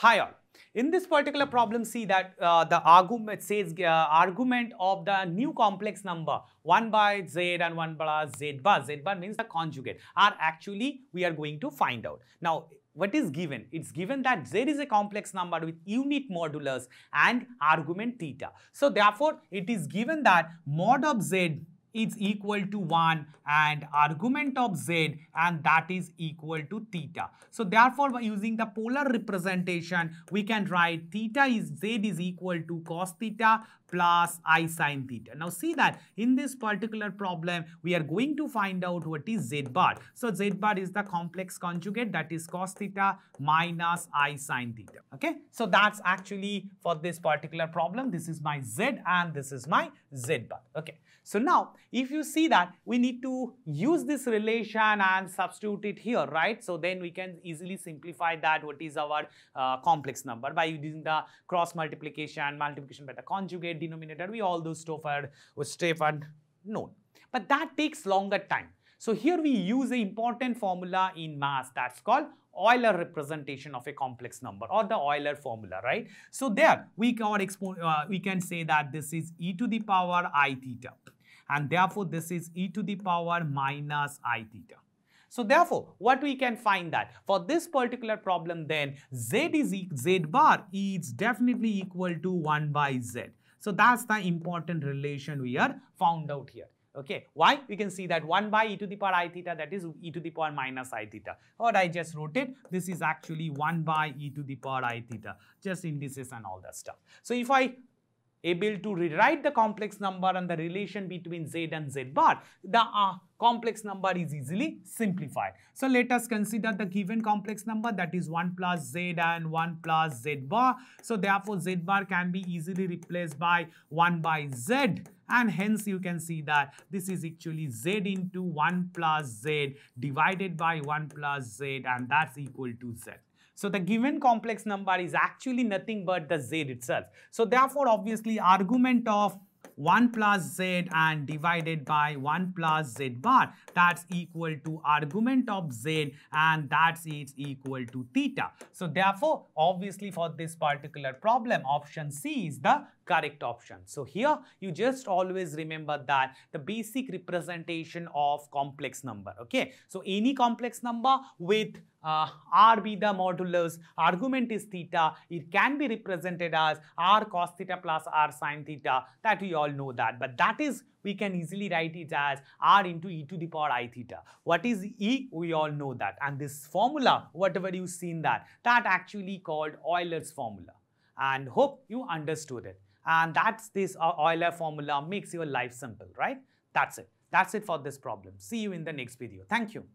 Hi all. In this particular problem, see that uh, the argument says uh, argument of the new complex number 1 by z and 1 by z bar. Z bar means the conjugate are actually we are going to find out. Now, what is given? It's given that z is a complex number with unit modulus and argument theta. So, therefore, it is given that mod of z is equal to 1 and argument of z and that is equal to theta. So therefore by using the polar representation we can write theta is z is equal to cos theta plus i sine theta. Now see that in this particular problem we are going to find out what is z bar. So z bar is the complex conjugate that is cos theta minus i sine theta. Okay. So that's actually for this particular problem this is my z and this is my z bar. Okay. So now if you see that we need to use this relation and substitute it here, right? So then we can easily simplify that what is our uh, complex number by using the cross multiplication, multiplication by the conjugate denominator, we all those stuff are stuff are known. But that takes longer time. So here we use an important formula in math that's called Euler representation of a complex number or the Euler formula, right? So there we can, uh, we can say that this is e to the power i theta and therefore this is e to the power minus i theta. So therefore, what we can find that for this particular problem then z is e, z bar is definitely equal to 1 by z. So that's the important relation we are found out here. Okay, why? We can see that 1 by e to the power i theta that is e to the power minus i theta or I just wrote it. This is actually 1 by e to the power i theta just indices and all that stuff. So if I able to rewrite the complex number and the relation between z and z bar, the uh, complex number is easily simplified. So let us consider the given complex number that is 1 plus z and 1 plus z bar. So therefore z bar can be easily replaced by 1 by z and hence you can see that this is actually z into 1 plus z divided by 1 plus z and that's equal to z. So the given complex number is actually nothing but the z itself. So therefore, obviously, argument of 1 plus z and divided by 1 plus z bar. That's equal to argument of z and that's it's equal to theta. So therefore, obviously for this particular problem, option C is the correct option. So here you just always remember that the basic representation of complex number. Okay. So any complex number with uh, r be the modulus, argument is theta, it can be represented as r cos theta plus r sin theta that we all all know that. But that is, we can easily write it as r into e to the power i theta. What is e? We all know that. And this formula, whatever you've seen that, that actually called Euler's formula. And hope you understood it. And that's this uh, Euler formula makes your life simple, right? That's it. That's it for this problem. See you in the next video. Thank you.